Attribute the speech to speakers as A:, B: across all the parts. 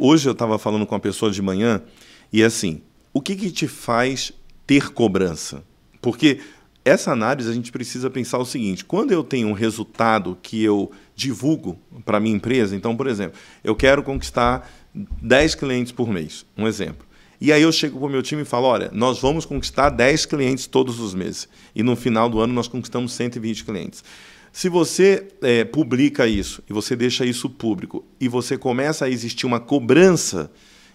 A: Hoje eu estava falando com uma pessoa de manhã e assim, o que, que te faz ter cobrança? Porque essa análise a gente precisa pensar o seguinte: quando eu tenho um resultado que eu divulgo para minha empresa, então, por exemplo, eu quero conquistar 10 clientes por mês, um exemplo. E aí eu chego para o meu time e falo: olha, nós vamos conquistar 10 clientes todos os meses. E no final do ano nós conquistamos 120 clientes. Se você é, publica isso e você deixa isso público e você começa a existir uma cobrança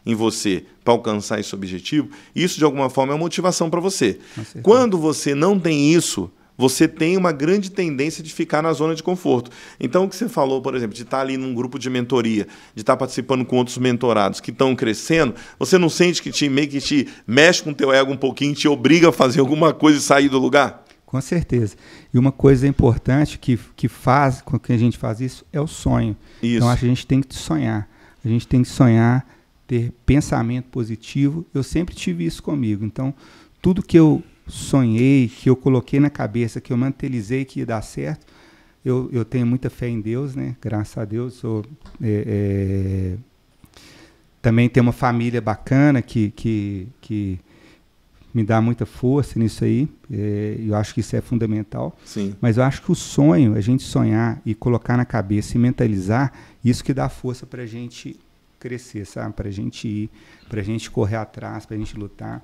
A: em você para alcançar esse objetivo, isso de alguma forma é uma motivação para você. Quando você não tem isso, você tem uma grande tendência de ficar na zona de conforto. Então, o que você falou, por exemplo, de estar tá ali num grupo de mentoria, de estar tá participando com outros mentorados que estão crescendo, você não sente que te, meio que te mexe com o teu ego um pouquinho, te obriga a fazer alguma coisa e sair do lugar?
B: Com certeza. E uma coisa importante que, que faz com que a gente faz isso é o sonho. Então, isso. Então acho que a gente tem que sonhar. A gente tem que sonhar, ter pensamento positivo. Eu sempre tive isso comigo. Então, tudo que eu sonhei, que eu coloquei na cabeça, que eu mantelizei que ia dar certo, eu, eu tenho muita fé em Deus, né? Graças a Deus. Sou, é, é... Também tenho uma família bacana que, que, que me dá muita força nisso aí. É, eu acho que isso é fundamental. Sim. Mas eu acho que o sonho, a gente sonhar e colocar na cabeça e mentalizar, isso que dá força para a gente crescer, sabe? Para a gente ir, para a gente correr atrás, para a gente lutar,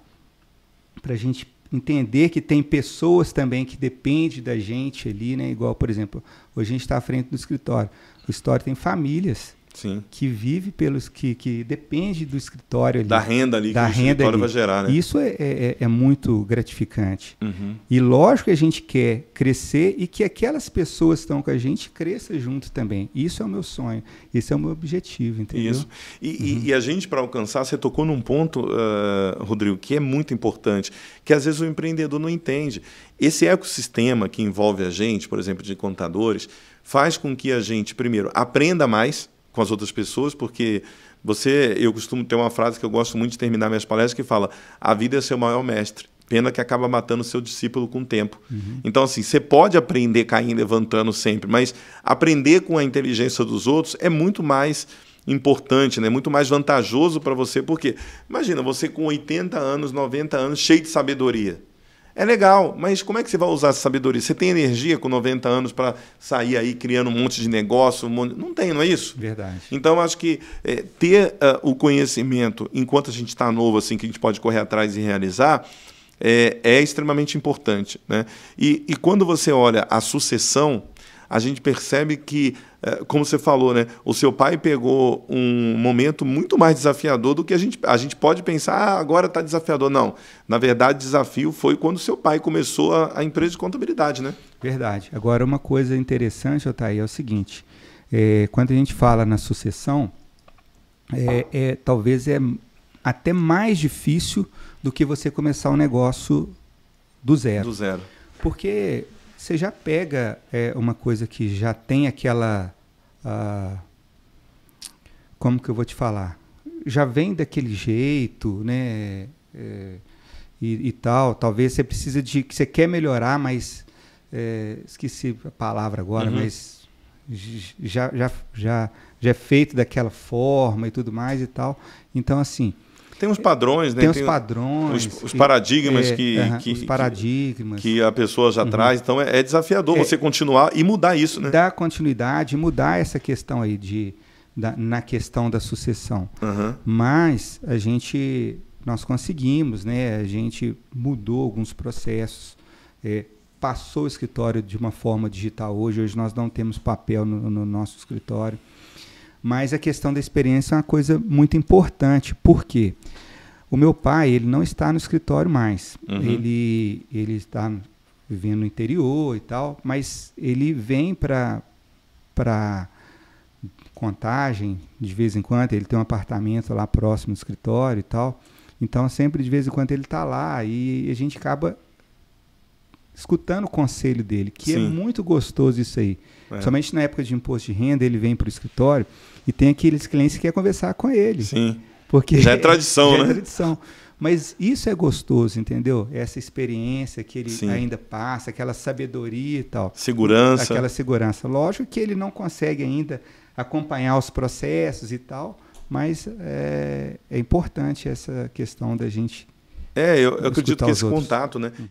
B: para a gente entender que tem pessoas também que dependem da gente ali, né? Igual, por exemplo, hoje a gente está à frente do escritório. O escritório tem famílias Sim. que vive pelos que, que depende do escritório ali, da renda ali da que renda o escritório ali. vai gerar né? isso é, é, é, é muito gratificante uhum. e lógico que a gente quer crescer e que aquelas pessoas que estão com a gente cresça junto também isso é o meu sonho esse é o meu objetivo entendeu isso
A: e, uhum. e, e a gente para alcançar você tocou num ponto uh, Rodrigo que é muito importante que às vezes o empreendedor não entende esse ecossistema que envolve a gente por exemplo de contadores faz com que a gente primeiro aprenda mais com as outras pessoas, porque você, eu costumo ter uma frase que eu gosto muito de terminar minhas palestras que fala: a vida é seu maior mestre. Pena que acaba matando seu discípulo com o tempo. Uhum. Então, assim, você pode aprender caindo e levantando sempre, mas aprender com a inteligência dos outros é muito mais importante, né? muito mais vantajoso para você, porque imagina você com 80 anos, 90 anos, cheio de sabedoria. É legal, mas como é que você vai usar essa sabedoria? Você tem energia com 90 anos para sair aí criando um monte de negócio? Um monte... Não tem, não é isso? Verdade. Então, acho que é, ter uh, o conhecimento enquanto a gente está novo, assim, que a gente pode correr atrás e realizar, é, é extremamente importante. Né? E, e quando você olha a sucessão, a gente percebe que, eh, como você falou, né, o seu pai pegou um momento muito mais desafiador do que a gente, a gente pode pensar, ah, agora está desafiador. Não, na verdade, o desafio foi quando seu pai começou a, a empresa de contabilidade, né?
B: Verdade. Agora, uma coisa interessante, Otávio, é o seguinte, é, quando a gente fala na sucessão, é, é, talvez é até mais difícil do que você começar um negócio do zero. Do zero. Porque você já pega é, uma coisa que já tem aquela. como que eu vou te falar? Já vem daquele jeito, né? É, e, e, tal. Talvez você precisa de. que você quer melhorar, mas. É, esqueci a palavra agora, uhum. mas já, já, já, já é feito daquela forma e tudo mais e tal. Então, assim, tem uns padrões, né? Tem, uns os padrões. Os, os paradigmas é, que, uh -huh, que, os
A: paradigmas. Que, que a pessoa já uhum. traz. Então é, é desafiador é, você continuar e mudar isso,
B: né? Dar continuidade, mudar essa questão aí de, da, na questão da sucessão. Uhum. Mas a gente. Nós conseguimos, né? A gente mudou alguns processos. É, passou o escritório de uma forma digital hoje. Hoje nós não temos papel no, no nosso escritório. Mas a questão da experiência é uma coisa muito importante. Por quê? O meu pai, ele não está no escritório mais. Uhum. Ele, ele está vivendo no interior e tal, mas ele vem para contagem de vez em quando. Ele tem um apartamento lá próximo do escritório e tal. Então, sempre de vez em quando ele está lá e a gente acaba escutando o conselho dele, que é Sim. é muito gostoso isso aí. É. Somente na época de imposto de renda, ele vem para o escritório e tem aqueles clientes que querem conversar com ele. Sim. Porque já é tradição, já é né? É tradição. Mas isso é gostoso, entendeu? Essa experiência que ele Sim. ainda passa, aquela sabedoria e tal. Segurança. Aquela segurança. Lógico que ele não consegue ainda acompanhar os processos e tal, mas é, é importante essa questão da gente.
A: É, eu, eu acredito que esse outros. contato, né? Hum.